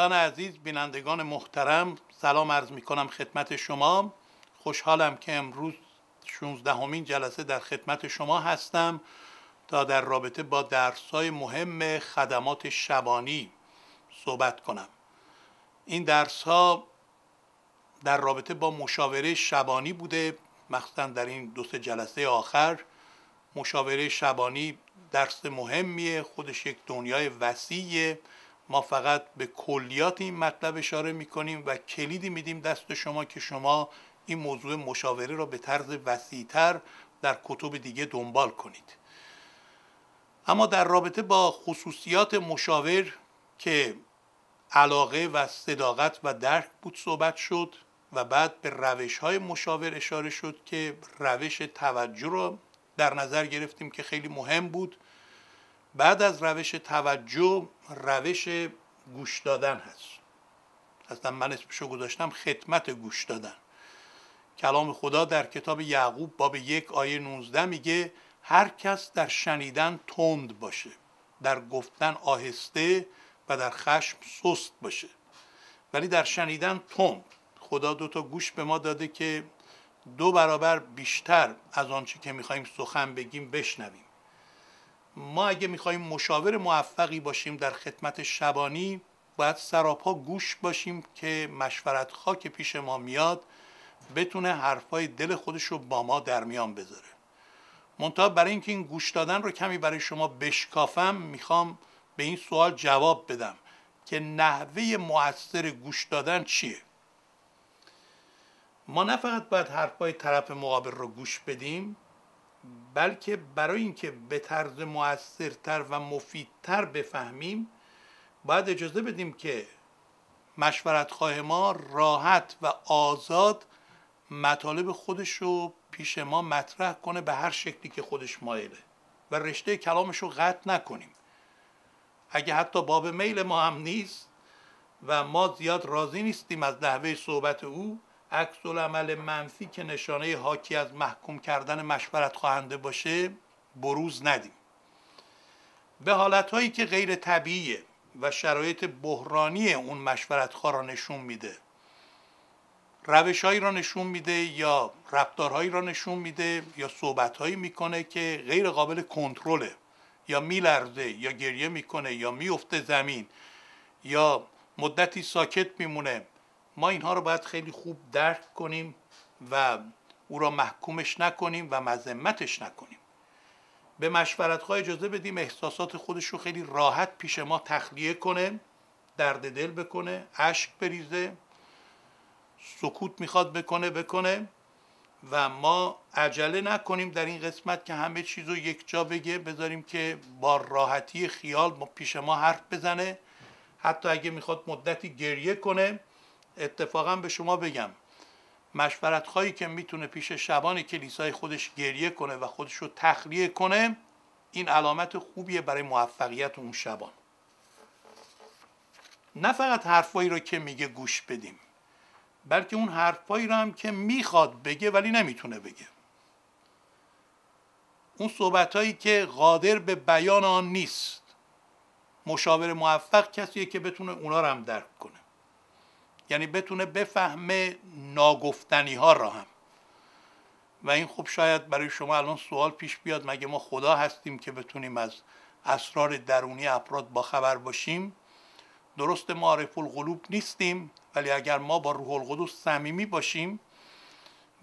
دوستان عزیز بینندگان محترم سلام عرض می کنم خدمت شما خوشحالم که امروز 16 همین جلسه در خدمت شما هستم تا در رابطه با درس های مهم خدمات شبانی صحبت کنم این درس ها در رابطه با مشاوره شبانی بوده مخصوصا در این دو سه جلسه آخر مشاوره شبانی درس مهمیه خودش یک دنیای وسیعه ما فقط به کلیات این مطلب اشاره میکنیم و کلیدی میدیم دست شما که شما این موضوع مشاوره را به طرز وسیعتر در کتب دیگه دنبال کنید اما در رابطه با خصوصیات مشاور که علاقه و صداقت و درک بود صحبت شد و بعد به روش های مشاور اشاره شد که روش توجه را در نظر گرفتیم که خیلی مهم بود بعد از روش توجه روش گوش دادن هست اصلا من اسمشو گذاشتم خدمت گوش دادن کلام خدا در کتاب یعقوب باب یک آیه 19 میگه هر کس در شنیدن تند باشه در گفتن آهسته و در خشم سست باشه ولی در شنیدن تند خدا دو تا گوش به ما داده که دو برابر بیشتر از آنچه که میخوایم سخن بگیم بشنویم ما اگه میخواییم مشاور موفقی باشیم در خدمت شبانی باید سراپا گوش باشیم که مشورت که پیش ما میاد بتونه حرفای دل خودش رو با ما در میان بذاره منتها برای اینکه این گوش دادن رو کمی برای شما بشکافم میخوام به این سوال جواب بدم که نحوه مؤثر گوش دادن چیه ما نه فقط باید حرفای طرف مقابل رو گوش بدیم بلکه برای اینکه به طرز موثرتر و مفیدتر بفهمیم باید اجازه بدیم که مشورتخواه ما راحت و آزاد مطالب خودش رو پیش ما مطرح کنه به هر شکلی که خودش مایله و رشته کلامش رو قطع نکنیم اگه حتی باب میل ما هم نیست و ما زیاد راضی نیستیم از نحوه صحبت او عکس عمل منفی که نشانه حاکی از محکوم کردن مشورت خواهنده باشه بروز ندیم به حالتهایی که غیر طبیعیه و شرایط بحرانی اون مشورت را نشون میده روشهایی را نشون میده یا رفتارهایی را نشون میده یا صحبتهایی میکنه که غیر قابل کنترله یا میلرزه یا گریه میکنه یا میفته زمین یا مدتی ساکت میمونه ما اینها رو باید خیلی خوب درک کنیم و او را محکومش نکنیم و مذمتش نکنیم به مشورتها اجازه بدیم احساسات خودش رو خیلی راحت پیش ما تخلیه کنه درد دل بکنه اشک بریزه سکوت میخواد بکنه بکنه و ما عجله نکنیم در این قسمت که همه چیز رو یک جا بگه بذاریم که با راحتی خیال پیش ما حرف بزنه حتی اگه میخواد مدتی گریه کنه اتفاقا به شما بگم مشورت هایی که میتونه پیش شبان کلیسای خودش گریه کنه و خودش رو تخلیه کنه این علامت خوبیه برای موفقیت اون شبان نه فقط حرفایی رو که میگه گوش بدیم بلکه اون حرفایی رو هم که میخواد بگه ولی نمیتونه بگه اون صحبت هایی که قادر به بیان آن نیست مشاور موفق کسیه که بتونه اونا رو هم درک کنه یعنی بتونه بفهمه ناگفتنی ها را هم و این خوب شاید برای شما الان سوال پیش بیاد مگه ما خدا هستیم که بتونیم از اسرار درونی افراد با خبر باشیم درست ما القلوب نیستیم ولی اگر ما با روح القدس صمیمی باشیم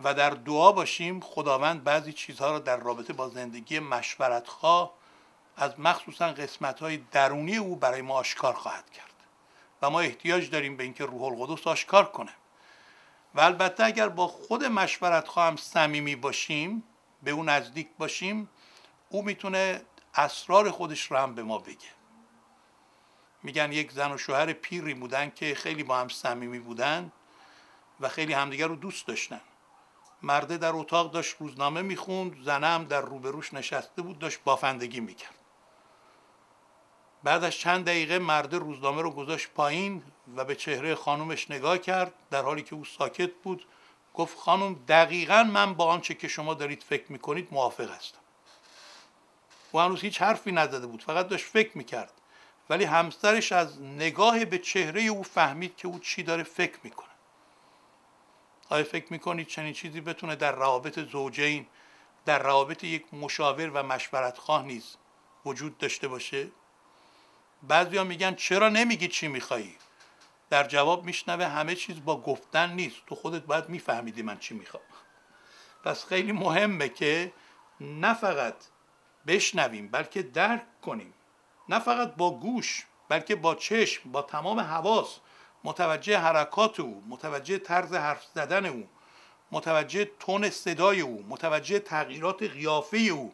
و در دعا باشیم خداوند بعضی چیزها را در رابطه با زندگی مشورتخواه از مخصوصا قسمت های درونی او برای ما آشکار خواهد کرد و ما احتیاج داریم به اینکه روح القدس آشکار کنه و البته اگر با خود مشورت خواهم صمیمی باشیم به اون نزدیک باشیم او میتونه اسرار خودش رو هم به ما بگه میگن یک زن و شوهر پیری بودن که خیلی با هم صمیمی بودن و خیلی همدیگر رو دوست داشتن مرده در اتاق داشت روزنامه میخوند زنه هم در روبروش نشسته بود داشت بافندگی میکرد بعد از چند دقیقه مرد روزنامه رو گذاشت پایین و به چهره خانومش نگاه کرد در حالی که او ساکت بود گفت خانم دقیقا من با آنچه که شما دارید فکر میکنید موافق هستم او هنوز هیچ حرفی نزده بود فقط داشت فکر میکرد ولی همسرش از نگاه به چهره او فهمید که او چی داره فکر میکنه آیا فکر میکنید چنین چیزی بتونه در روابط زوجین در روابط یک مشاور و مشورتخواه نیز وجود داشته باشه بعضیا میگن چرا نمیگی چی میخوایی در جواب میشنوه همه چیز با گفتن نیست تو خودت باید میفهمیدی من چی میخوام پس خیلی مهمه که نه فقط بشنویم بلکه درک کنیم نه فقط با گوش بلکه با چشم با تمام حواس متوجه حرکات او متوجه طرز حرف زدن او متوجه تون صدای او متوجه تغییرات قیافه او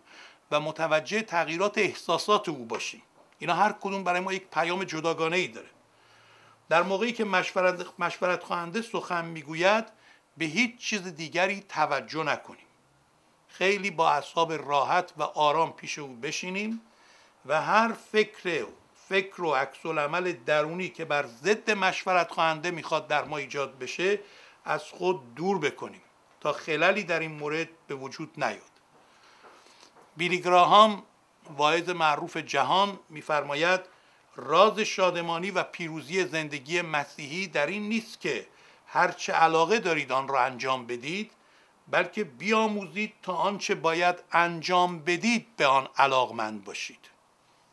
و متوجه تغییرات احساسات او باشیم اینا هر کدوم برای ما یک پیام جداگانه ای داره در موقعی که مشورت, مشورت خواهنده سخن میگوید به هیچ چیز دیگری توجه نکنیم خیلی با اعصاب راحت و آرام پیش او بشینیم و هر فکر و فکر و عکس عمل درونی که بر ضد مشورت خواهنده میخواد در ما ایجاد بشه از خود دور بکنیم تا خللی در این مورد به وجود نیاد بیلی واعظ معروف جهان میفرماید راز شادمانی و پیروزی زندگی مسیحی در این نیست که هرچه علاقه دارید آن را انجام بدید بلکه بیاموزید تا آنچه باید انجام بدید به آن علاقمند باشید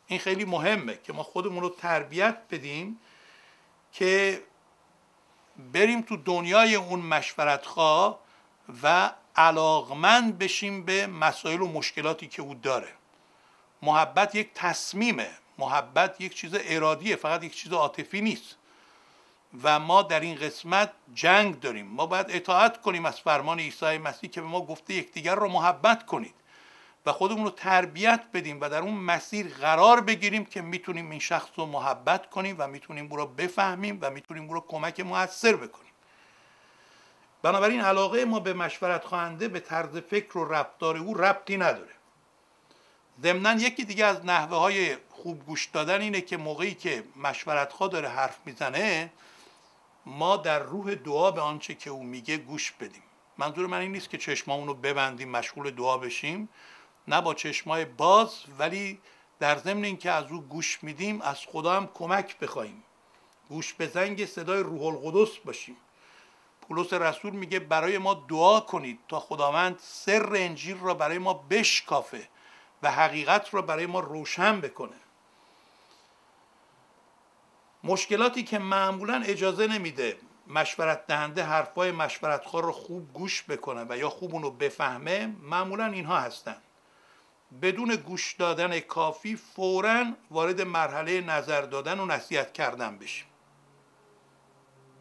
این خیلی مهمه که ما خودمون رو تربیت بدیم که بریم تو دنیای اون مشورتخواه و علاقمند بشیم به مسائل و مشکلاتی که او داره محبت یک تصمیمه محبت یک چیز ارادیه فقط یک چیز عاطفی نیست و ما در این قسمت جنگ داریم ما باید اطاعت کنیم از فرمان عیسی مسیح که به ما گفته یکدیگر رو محبت کنید و خودمون رو تربیت بدیم و در اون مسیر قرار بگیریم که میتونیم این شخص رو محبت کنیم و میتونیم او رو بفهمیم و میتونیم او رو کمک موثر بکنیم بنابراین علاقه ما به مشورت خواهنده به طرز فکر و رفتار او ربطی نداره ضمنا یکی دیگه از نحوه های خوب گوش دادن اینه که موقعی که مشورتخوا داره حرف میزنه ما در روح دعا به آنچه که او میگه گوش بدیم منظور من این نیست که چشمامون رو ببندیم مشغول دعا بشیم نه با چشمای باز ولی در ضمن که از او گوش میدیم از خدا هم کمک بخوایم گوش به زنگ صدای روح القدس باشیم پولس رسول میگه برای ما دعا کنید تا خداوند سر انجیل را برای ما بشکافه و حقیقت را برای ما روشن بکنه مشکلاتی که معمولا اجازه نمیده مشورت دهنده حرفای خور رو خوب گوش بکنه و یا خوب اونو بفهمه معمولا اینها هستن بدون گوش دادن کافی فورا وارد مرحله نظر دادن و نصیحت کردن بشیم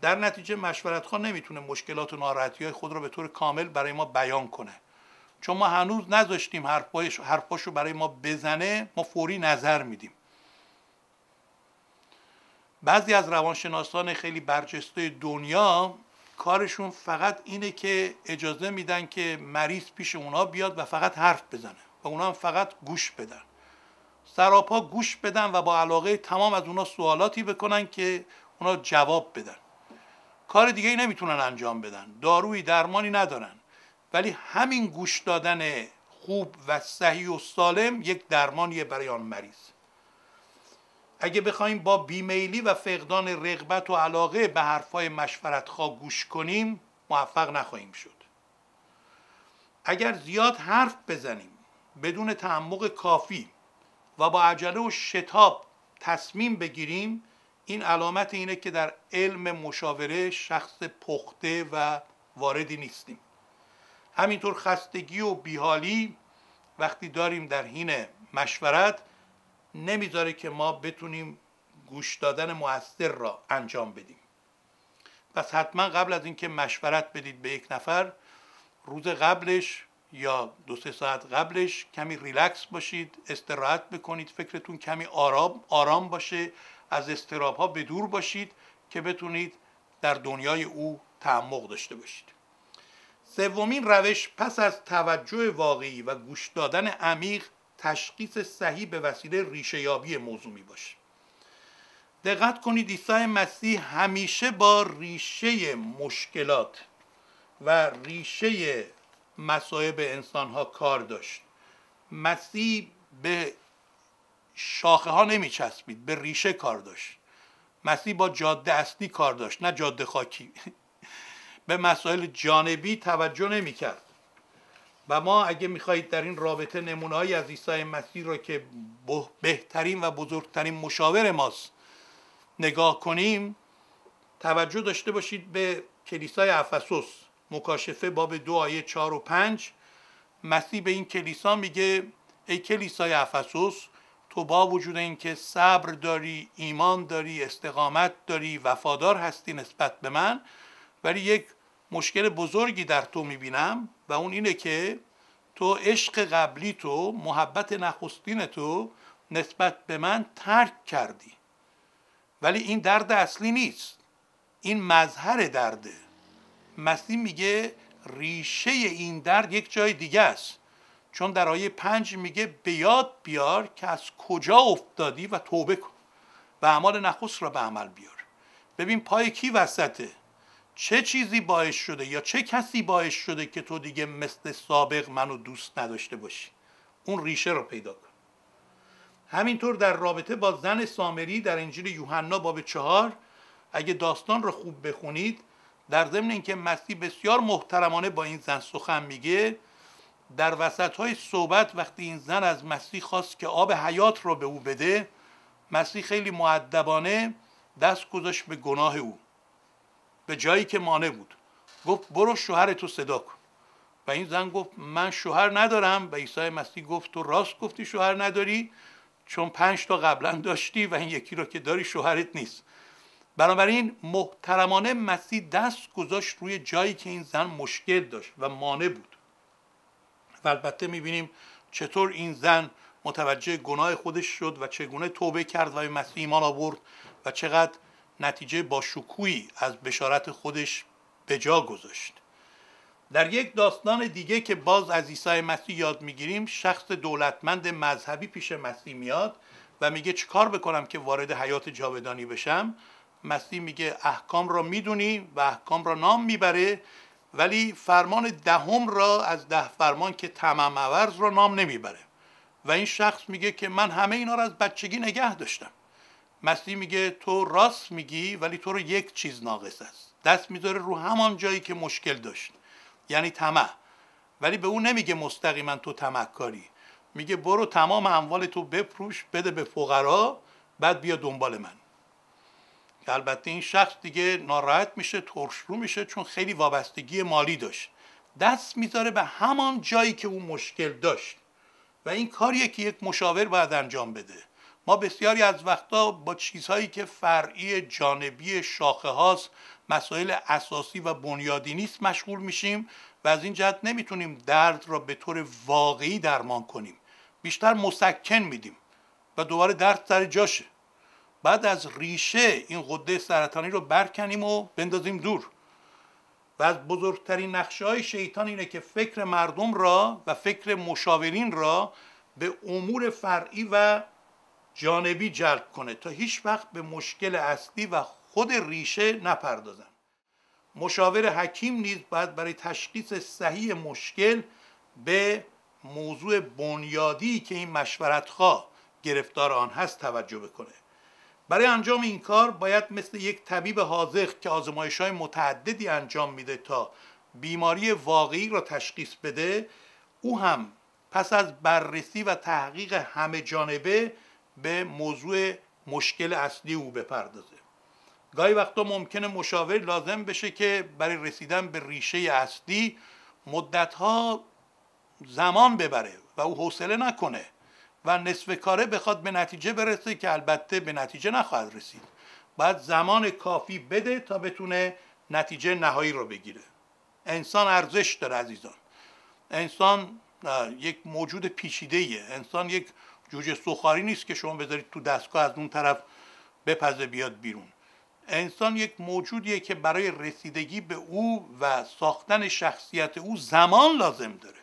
در نتیجه خور نمیتونه مشکلات و ناراحتی های خود رو به طور کامل برای ما بیان کنه چون ما هنوز نذاشتیم حرفاش حرفاشو برای ما بزنه ما فوری نظر میدیم بعضی از روانشناسان خیلی برجسته دنیا کارشون فقط اینه که اجازه میدن که مریض پیش اونا بیاد و فقط حرف بزنه و اونا هم فقط گوش بدن سراپا گوش بدن و با علاقه تمام از اونا سوالاتی بکنن که اونا جواب بدن کار دیگه ای نمیتونن انجام بدن دارویی درمانی ندارن ولی همین گوش دادن خوب و صحیح و سالم یک درمانیه برای آن مریض اگه بخوایم با بیمیلی و فقدان رغبت و علاقه به حرفای مشورتخواه گوش کنیم موفق نخواهیم شد اگر زیاد حرف بزنیم بدون تعمق کافی و با عجله و شتاب تصمیم بگیریم این علامت اینه که در علم مشاوره شخص پخته و واردی نیستیم همینطور خستگی و بیحالی وقتی داریم در حین مشورت نمیذاره که ما بتونیم گوش دادن موثر را انجام بدیم پس حتما قبل از اینکه مشورت بدید به یک نفر روز قبلش یا دو سه ساعت قبلش کمی ریلکس باشید استراحت بکنید فکرتون کمی آرام, آرام باشه از استراب ها به دور باشید که بتونید در دنیای او تعمق داشته باشید سومین روش پس از توجه واقعی و گوش دادن عمیق تشخیص صحیح به وسیله ریشه موضوع می باشه دقت کنید عیسی مسیح همیشه با ریشه مشکلات و ریشه مصائب ها کار داشت مسیح به شاخه ها نمی به ریشه کار داشت مسیح با جاده اصلی کار داشت نه جاده خاکی به مسائل جانبی توجه کرد و ما اگه میخواهید در این رابطه نمونههایی از عیسی مسیح را که بهترین و بزرگترین مشاور ماست نگاه کنیم توجه داشته باشید به کلیسای افسوس مکاشفه باب دو آیه چار و پنج مسیح به این کلیسا میگه ای کلیسای افسوس تو با وجود اینکه صبر داری ایمان داری استقامت داری وفادار هستی نسبت به من ولی یک مشکل بزرگی در تو میبینم و اون اینه که تو عشق قبلی تو محبت نخستین تو نسبت به من ترک کردی ولی این درد اصلی نیست این مظهر درده مسیح میگه ریشه این درد یک جای دیگه است چون در آیه پنج میگه به یاد بیار که از کجا افتادی و توبه کن و اعمال نخست را به عمل بیار ببین پای کی وسطه چه چیزی باعث شده یا چه کسی باعث شده که تو دیگه مثل سابق منو دوست نداشته باشی اون ریشه رو پیدا کن همینطور در رابطه با زن سامری در انجیل یوحنا باب چهار اگه داستان رو خوب بخونید در ضمن اینکه مسیح بسیار محترمانه با این زن سخن میگه در وسط های صحبت وقتی این زن از مسیح خواست که آب حیات رو به او بده مسیح خیلی معدبانه دست گذاشت به گناه او به جایی که مانع بود گفت برو شوهر تو صدا کن و این زن گفت من شوهر ندارم و عیسی مسیح گفت تو راست گفتی شوهر نداری چون پنج تا قبلا داشتی و این یکی را که داری شوهرت نیست بنابراین محترمانه مسیح دست گذاشت روی جایی که این زن مشکل داشت و مانع بود و البته میبینیم چطور این زن متوجه گناه خودش شد و چگونه توبه کرد و به مسیح ایمان آورد و چقدر نتیجه با شکویی از بشارت خودش به جا گذاشت در یک داستان دیگه که باز از عیسی مسیح یاد میگیریم شخص دولتمند مذهبی پیش مسیح میاد و میگه چکار بکنم که وارد حیات جاودانی بشم مسیح میگه احکام را میدونی و احکام را نام میبره ولی فرمان دهم را از ده فرمان که تمام عوض را نام نمیبره و این شخص میگه که من همه اینا را از بچگی نگه داشتم مسیح میگه تو راست میگی ولی تو رو یک چیز ناقص است دست میذاره رو همان جایی که مشکل داشت یعنی طمع ولی به او نمیگه مستقیما تو تمکاری میگه برو تمام اموال تو بفروش بده به فقرا بعد بیا دنبال من که البته این شخص دیگه ناراحت میشه ترش رو میشه چون خیلی وابستگی مالی داشت دست میذاره به همان جایی که اون مشکل داشت و این کاریه که یک مشاور باید انجام بده بسیاری از وقتا با چیزهایی که فرعی جانبی شاخه هاست مسائل اساسی و بنیادی نیست مشغول میشیم و از این جهت نمیتونیم درد را به طور واقعی درمان کنیم بیشتر مسکن میدیم و دوباره درد سر جاشه بعد از ریشه این قده سرطانی رو برکنیم و بندازیم دور و از بزرگترین نقشه های شیطان اینه که فکر مردم را و فکر مشاورین را به امور فرعی و جانبی جلب کنه تا هیچ وقت به مشکل اصلی و خود ریشه نپردازن مشاور حکیم نیز باید برای تشخیص صحیح مشکل به موضوع بنیادی که این مشورت گرفتار آن هست توجه بکنه برای انجام این کار باید مثل یک طبیب حاضق که آزمایش های متعددی انجام میده تا بیماری واقعی را تشخیص بده او هم پس از بررسی و تحقیق همه جانبه به موضوع مشکل اصلی او بپردازه گاهی وقتا ممکنه مشاور لازم بشه که برای رسیدن به ریشه اصلی مدتها زمان ببره و او حوصله نکنه و نصف کاره بخواد به نتیجه برسه که البته به نتیجه نخواهد رسید باید زمان کافی بده تا بتونه نتیجه نهایی رو بگیره انسان ارزش داره عزیزان انسان یک موجود پیچیده ایه. انسان یک جوجه سوخاری نیست که شما بذارید تو دستگاه از اون طرف بپزه بیاد بیرون انسان یک موجودیه که برای رسیدگی به او و ساختن شخصیت او زمان لازم داره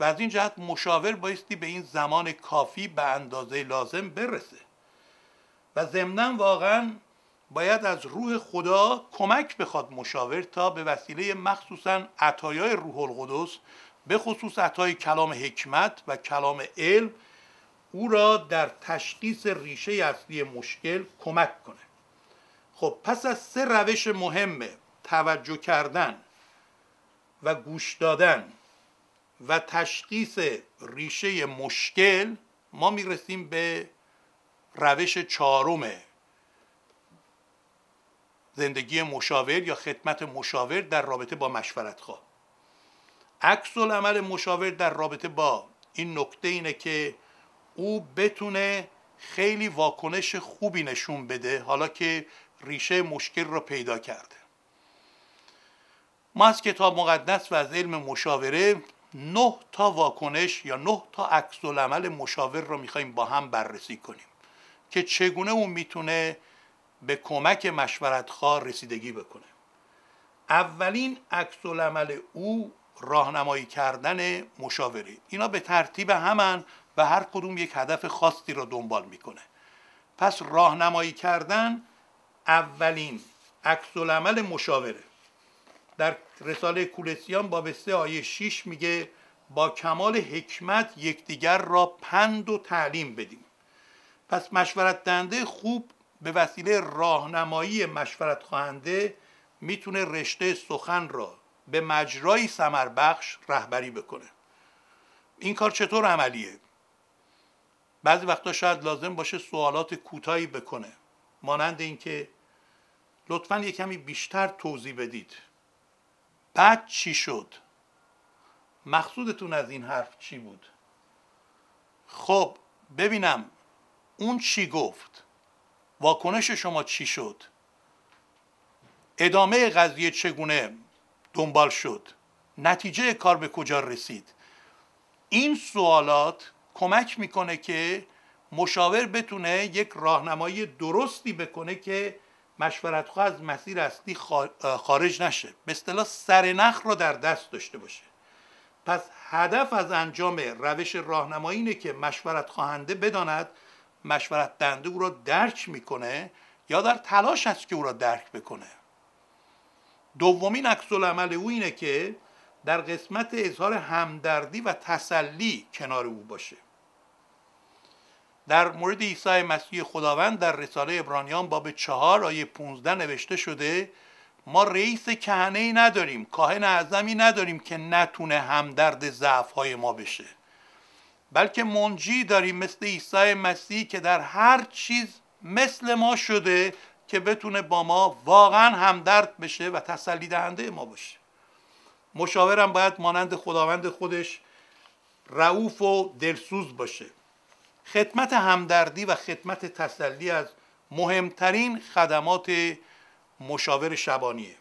و از این جهت مشاور بایستی به این زمان کافی به اندازه لازم برسه و ضمنا واقعا باید از روح خدا کمک بخواد مشاور تا به وسیله مخصوصا عطایای روح القدس به خصوص عطای کلام حکمت و کلام علم او را در تشخیص ریشه اصلی مشکل کمک کنه خب پس از سه روش مهم توجه کردن و گوش دادن و تشخیص ریشه مشکل ما میرسیم به روش چهارم زندگی مشاور یا خدمت مشاور در رابطه با خواه. عکس عمل مشاور در رابطه با این نکته اینه که او بتونه خیلی واکنش خوبی نشون بده حالا که ریشه مشکل را پیدا کرده ما از کتاب مقدس و از علم مشاوره نه تا واکنش یا نه تا عکس عمل مشاور رو میخوایم با هم بررسی کنیم که چگونه اون میتونه به کمک مشورتخواه رسیدگی بکنه اولین عکس عمل او راهنمایی کردن مشاوره اینا به ترتیب همان و هر کدوم یک هدف خاصی را دنبال میکنه پس راهنمایی کردن اولین عکس العمل مشاوره در رساله کولسیان باب 3 آیه 6 میگه با کمال حکمت یکدیگر را پند و تعلیم بدیم پس مشورت دنده خوب به وسیله راهنمایی مشورت خواهنده میتونه رشته سخن را به مجرای سمر بخش رهبری بکنه این کار چطور عملیه بعضی وقتا شاید لازم باشه سوالات کوتاهی بکنه مانند اینکه لطفا یه کمی بیشتر توضیح بدید بعد چی شد مقصودتون از این حرف چی بود خب ببینم اون چی گفت واکنش شما چی شد ادامه قضیه چگونه دنبال شد نتیجه کار به کجا رسید این سوالات کمک میکنه که مشاور بتونه یک راهنمایی درستی بکنه که مشورت از مسیر اصلی خارج نشه به اصطلاح سرنخ رو در دست داشته باشه پس هدف از انجام روش راهنمایی اینه که مشورت خواهنده بداند مشورت دنده او را درک میکنه یا در تلاش است که او را درک بکنه دومین عکس عمل او اینه که در قسمت اظهار همدردی و تسلی کنار او باشه در مورد عیسی مسیح خداوند در رساله ابرانیان باب چهار آیه 15 نوشته شده ما رئیس کهنه ای نداریم کاهن اعظمی نداریم که نتونه همدرد ضعف های ما بشه بلکه منجی داریم مثل عیسی مسیح که در هر چیز مثل ما شده که بتونه با ما واقعا همدرد بشه و تسلی دهنده ما باشه مشاورم باید مانند خداوند خودش رعوف و دلسوز باشه خدمت همدردی و خدمت تسلی از مهمترین خدمات مشاور شبانیه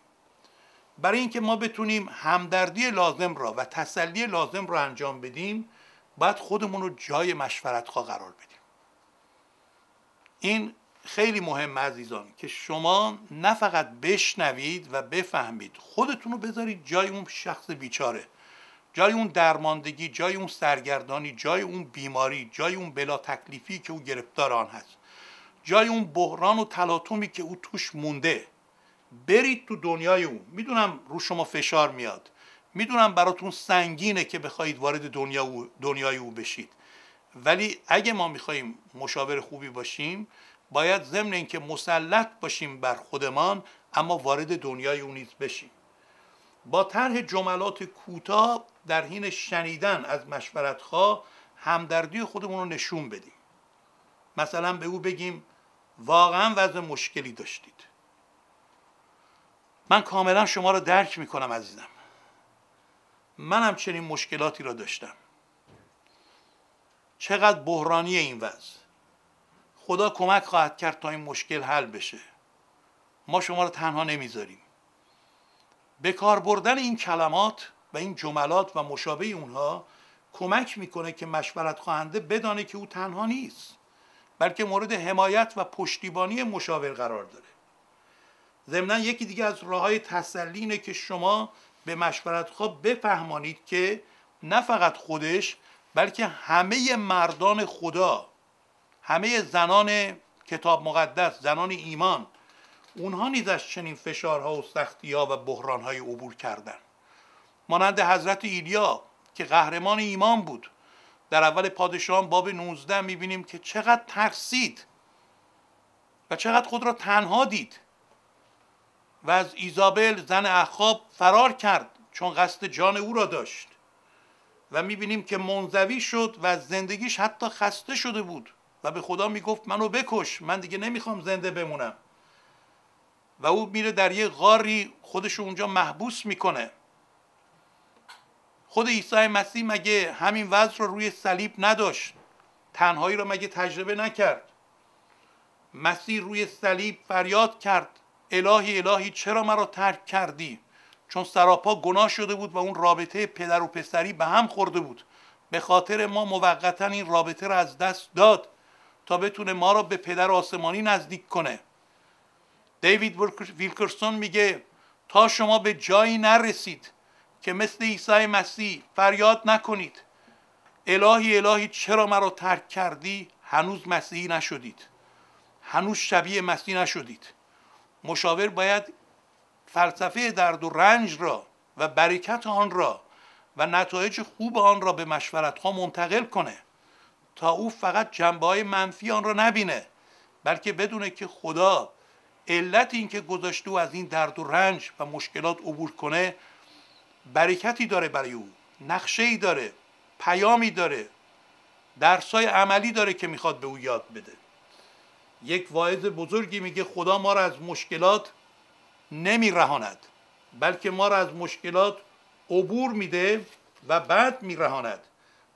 برای اینکه ما بتونیم همدردی لازم را و تسلی لازم را انجام بدیم باید خودمون رو جای خواه قرار بدیم این خیلی مهم عزیزان که شما نه فقط بشنوید و بفهمید خودتون رو بذارید جای اون شخص بیچاره جای اون درماندگی جای اون سرگردانی جای اون بیماری جای اون بلا تکلیفی که او گرفتار آن هست جای اون بحران و تلاطمی که او توش مونده برید تو دنیای او. میدونم رو شما فشار میاد میدونم براتون سنگینه که بخواید وارد دنیا او دنیای او بشید ولی اگه ما میخوایم مشاور خوبی باشیم باید ضمن اینکه مسلط باشیم بر خودمان اما وارد دنیای او نیز بشیم با طرح جملات کوتاه در حین شنیدن از مشورتخواه همدردی خودمون رو نشون بدیم مثلا به او بگیم واقعا وضع مشکلی داشتید من کاملا شما را درک میکنم عزیزم هم چنین مشکلاتی را داشتم چقدر بحرانی این وضع خدا کمک خواهد کرد تا این مشکل حل بشه ما شما را تنها نمیذاریم به کار بردن این کلمات و این جملات و مشابه اونها کمک میکنه که مشورت خواهنده بدانه که او تنها نیست بلکه مورد حمایت و پشتیبانی مشاور قرار داره ضمنا یکی دیگه از راه های تسلی که شما به مشورت خواه بفهمانید که نه فقط خودش بلکه همه مردان خدا همه زنان کتاب مقدس زنان ایمان اونها نیز از چنین فشارها و سختیها و های عبور کردن مانند حضرت ایلیا که قهرمان ایمان بود در اول پادشاهان باب 19 میبینیم که چقدر ترسید و چقدر خود را تنها دید و از ایزابل زن اخاب فرار کرد چون قصد جان او را داشت و میبینیم که منزوی شد و زندگیش حتی خسته شده بود و به خدا میگفت منو بکش من دیگه نمیخوام زنده بمونم و او میره در یه غاری خودش اونجا محبوس میکنه خود عیسی مسیح مگه همین وضع رو روی صلیب نداشت تنهایی رو مگه تجربه نکرد مسیح روی صلیب فریاد کرد الهی الهی چرا مرا ترک کردی چون سراپا گناه شده بود و اون رابطه پدر و پسری به هم خورده بود به خاطر ما موقتا این رابطه را از دست داد تا بتونه ما را به پدر آسمانی نزدیک کنه دیوید ویلکرسون میگه تا شما به جایی نرسید که مثل عیسی مسیح فریاد نکنید الهی الهی چرا مرا ترک کردی هنوز مسیحی نشدید هنوز شبیه مسیح نشدید مشاور باید فلسفه درد و رنج را و برکت آن را و نتایج خوب آن را به مشورت ها منتقل کنه تا او فقط جنبه های منفی آن را نبینه بلکه بدونه که خدا علت اینکه گذاشته او از این درد و رنج و مشکلات عبور کنه برکتی داره برای او نقشه ای داره پیامی داره درسای عملی داره که میخواد به او یاد بده یک واعظ بزرگی میگه خدا ما را از مشکلات نمیرهاند بلکه ما را از مشکلات عبور میده و بعد میرهاند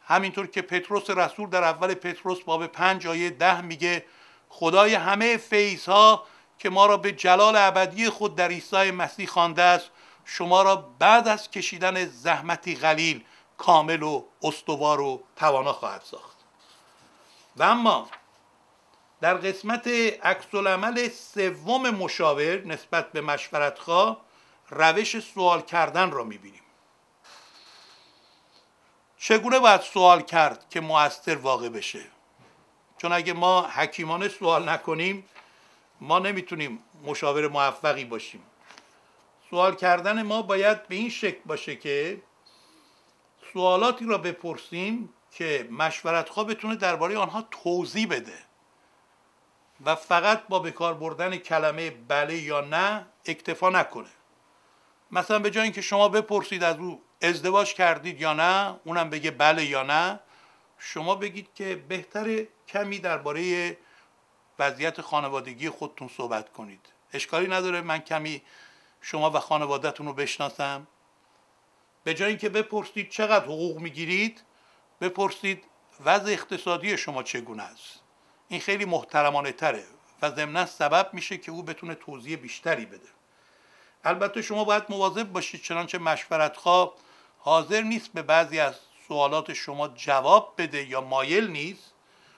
همینطور که پتروس رسول در اول پتروس باب پنج آیه ده میگه خدای همه فیض ها که ما را به جلال ابدی خود در عیسی مسیح خوانده است شما را بعد از کشیدن زحمتی قلیل کامل و استوار و توانا خواهد ساخت و اما در قسمت عکس سوم مشاور نسبت به مشورتخواه روش سوال کردن را میبینیم چگونه باید سوال کرد که موثر واقع بشه چون اگه ما حکیمانه سوال نکنیم ما نمیتونیم مشاور موفقی باشیم سوال کردن ما باید به این شکل باشه که سوالاتی را بپرسیم که مشورتخواه بتونه درباره آنها توضیح بده و فقط با بکار بردن کلمه بله یا نه اکتفا نکنه مثلا به جای اینکه شما بپرسید از او ازدواج کردید یا نه اونم بگه بله یا نه شما بگید که بهتر کمی درباره وضعیت خانوادگی خودتون صحبت کنید اشکالی نداره من کمی شما و خانوادهتون رو بشناسم به جای اینکه بپرسید چقدر حقوق میگیرید بپرسید وضع اقتصادی شما چگونه است این خیلی محترمانه تره و ضمنا سبب میشه که او بتونه توضیح بیشتری بده البته شما باید مواظب باشید چنانچه خواه حاضر نیست به بعضی از سوالات شما جواب بده یا مایل نیست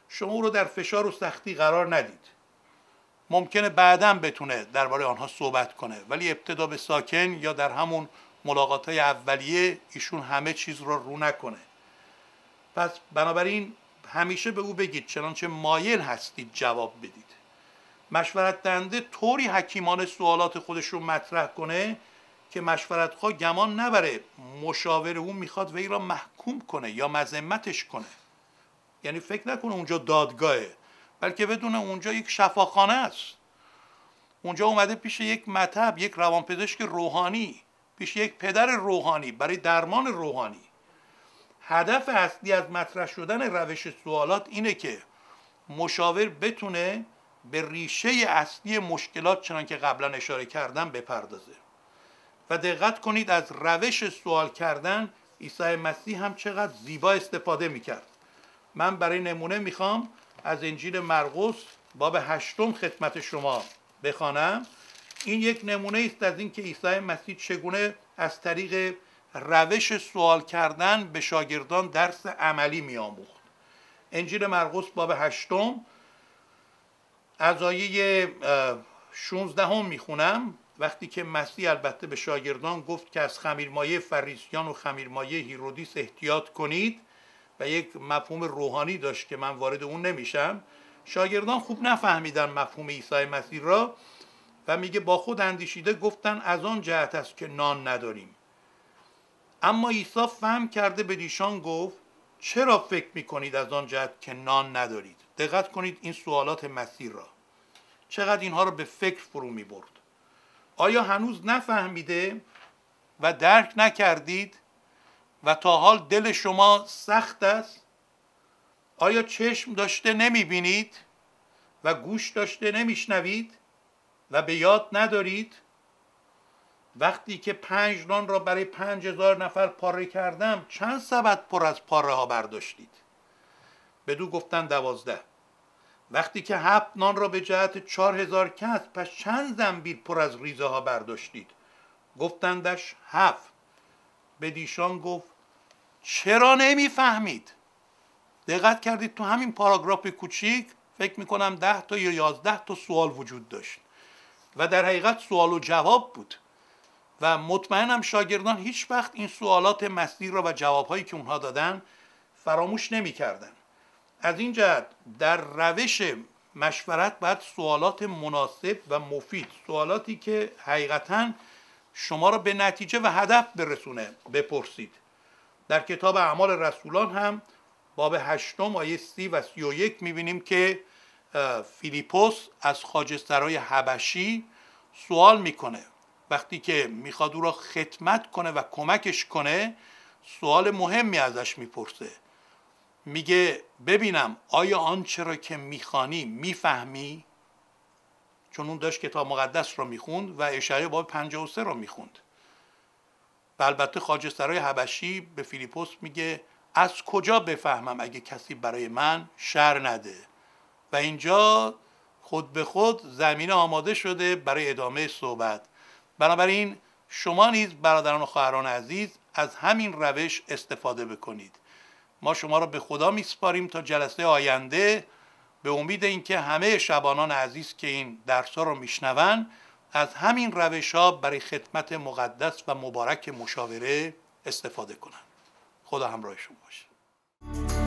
شما او رو در فشار و سختی قرار ندید ممکنه بعدا بتونه درباره آنها صحبت کنه ولی ابتدا به ساکن یا در همون ملاقات های اولیه ایشون همه چیز رو رو نکنه پس بنابراین همیشه به او بگید چنانچه مایل هستید جواب بدید مشورت دنده طوری حکیمانه سوالات خودش رو مطرح کنه که مشورت خواه گمان نبره مشاور او میخواد وی را محکوم کنه یا مذمتش کنه یعنی فکر نکنه اونجا دادگاهه بلکه بدون اونجا یک شفاخانه است اونجا اومده پیش یک مطب یک روانپزشک روحانی پیش یک پدر روحانی برای درمان روحانی هدف اصلی از مطرح شدن روش سوالات اینه که مشاور بتونه به ریشه اصلی مشکلات چنان که قبلا اشاره کردم بپردازه و دقت کنید از روش سوال کردن عیسی مسیح هم چقدر زیبا استفاده میکرد من برای نمونه میخوام از انجیل مرقس باب هشتم خدمت شما بخوانم این یک نمونه است از اینکه عیسی مسیح چگونه از طریق روش سوال کردن به شاگردان درس عملی می آموخت انجیل مرقس باب هشتم از آیه 16 هم خونم. وقتی که مسیح البته به شاگردان گفت که از خمیرمایه فریسیان و خمیرمایه هیرودیس احتیاط کنید و یک مفهوم روحانی داشت که من وارد اون نمیشم شاگردان خوب نفهمیدن مفهوم عیسی مسیح را و میگه با خود اندیشیده گفتن از آن جهت است که نان نداریم اما عیسی فهم کرده به دیشان گفت چرا فکر میکنید از آن جهت که نان ندارید دقت کنید این سوالات مسیر را چقدر اینها را به فکر فرو میبرد آیا هنوز نفهمیده و درک نکردید و تا حال دل شما سخت است آیا چشم داشته نمی بینید و گوش داشته شنوید و به یاد ندارید وقتی که پنج نان را برای پنج هزار نفر پاره کردم چند سبد پر از پاره ها برداشتید بدو گفتن دوازده وقتی که هفت نان را به جهت چهار هزار کس پس چند زنبیل پر از ریزه ها برداشتید گفتندش هفت بدیشان گفت چرا نمیفهمید دقت کردید تو همین پاراگراف کوچیک فکر میکنم ده تا یا یازده تا سوال وجود داشت و در حقیقت سوال و جواب بود و مطمئنم شاگردان هیچ وقت این سوالات مسیر را و جوابهایی که اونها دادن فراموش نمیکردن از این جهت در روش مشورت باید سوالات مناسب و مفید سوالاتی که حقیقتاً شما را به نتیجه و هدف برسونه بپرسید در کتاب اعمال رسولان هم باب هشتم آیه سی و سی و یک میبینیم که فیلیپوس از خاجسترهای حبشی سوال میکنه وقتی که میخواد او را خدمت کنه و کمکش کنه سوال مهمی ازش میپرسه میگه ببینم آیا آنچه را که میخوانی میفهمی چون اون داشت کتاب مقدس را میخوند و اشعیا باب 53 رو میخوند و البته خاجسترهای حبشی به فیلیپوس میگه از کجا بفهمم اگه کسی برای من شر نده و اینجا خود به خود زمینه آماده شده برای ادامه صحبت بنابراین شما نیز برادران و خواهران عزیز از همین روش استفاده بکنید ما شما را به خدا میسپاریم تا جلسه آینده به امید اینکه همه شبانان عزیز که این درس ها رو میشنون از همین روش ها برای خدمت مقدس و مبارک مشاوره استفاده کنند خدا همراهشون باشه